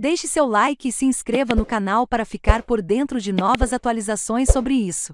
Deixe seu like e se inscreva no canal para ficar por dentro de novas atualizações sobre isso.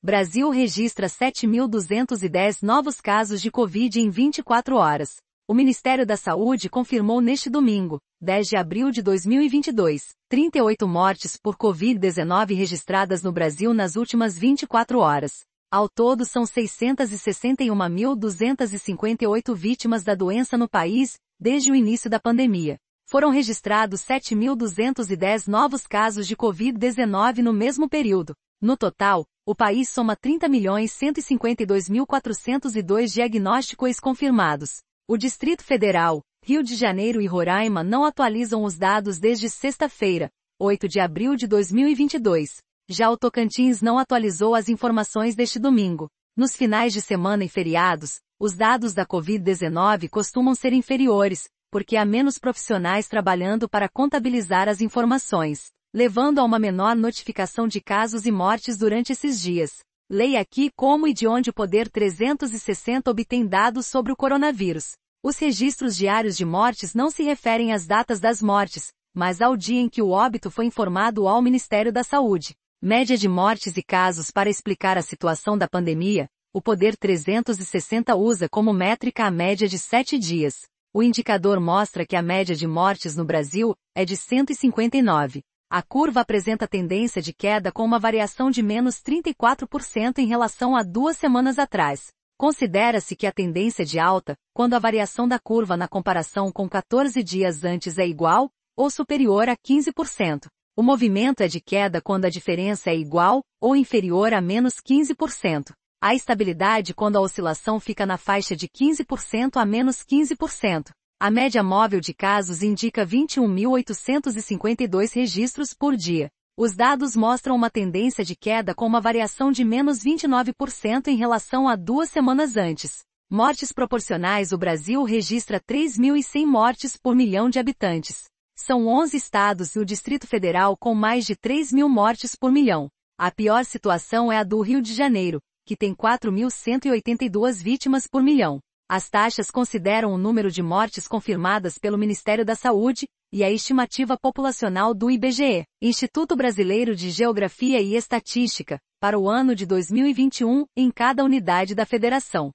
Brasil registra 7.210 novos casos de Covid em 24 horas. O Ministério da Saúde confirmou neste domingo, 10 de abril de 2022, 38 mortes por Covid-19 registradas no Brasil nas últimas 24 horas. Ao todo são 661.258 vítimas da doença no país, desde o início da pandemia foram registrados 7.210 novos casos de Covid-19 no mesmo período. No total, o país soma 30.152.402 diagnósticos confirmados. O Distrito Federal, Rio de Janeiro e Roraima não atualizam os dados desde sexta-feira, 8 de abril de 2022. Já o Tocantins não atualizou as informações deste domingo. Nos finais de semana e feriados, os dados da Covid-19 costumam ser inferiores, porque há menos profissionais trabalhando para contabilizar as informações, levando a uma menor notificação de casos e mortes durante esses dias. Leia aqui como e de onde o Poder 360 obtém dados sobre o coronavírus. Os registros diários de mortes não se referem às datas das mortes, mas ao dia em que o óbito foi informado ao Ministério da Saúde. Média de mortes e casos para explicar a situação da pandemia, o Poder 360 usa como métrica a média de sete dias. O indicador mostra que a média de mortes no Brasil é de 159. A curva apresenta tendência de queda com uma variação de menos 34% em relação a duas semanas atrás. Considera-se que a tendência é de alta, quando a variação da curva na comparação com 14 dias antes é igual ou superior a 15%. O movimento é de queda quando a diferença é igual ou inferior a menos 15%. Há estabilidade quando a oscilação fica na faixa de 15% a menos 15%. A média móvel de casos indica 21.852 registros por dia. Os dados mostram uma tendência de queda com uma variação de menos 29% em relação a duas semanas antes. Mortes proporcionais O Brasil registra 3.100 mortes por milhão de habitantes. São 11 estados e o Distrito Federal com mais de 3 mil mortes por milhão. A pior situação é a do Rio de Janeiro, que tem 4.182 vítimas por milhão. As taxas consideram o número de mortes confirmadas pelo Ministério da Saúde e a estimativa populacional do IBGE, Instituto Brasileiro de Geografia e Estatística, para o ano de 2021, em cada unidade da federação.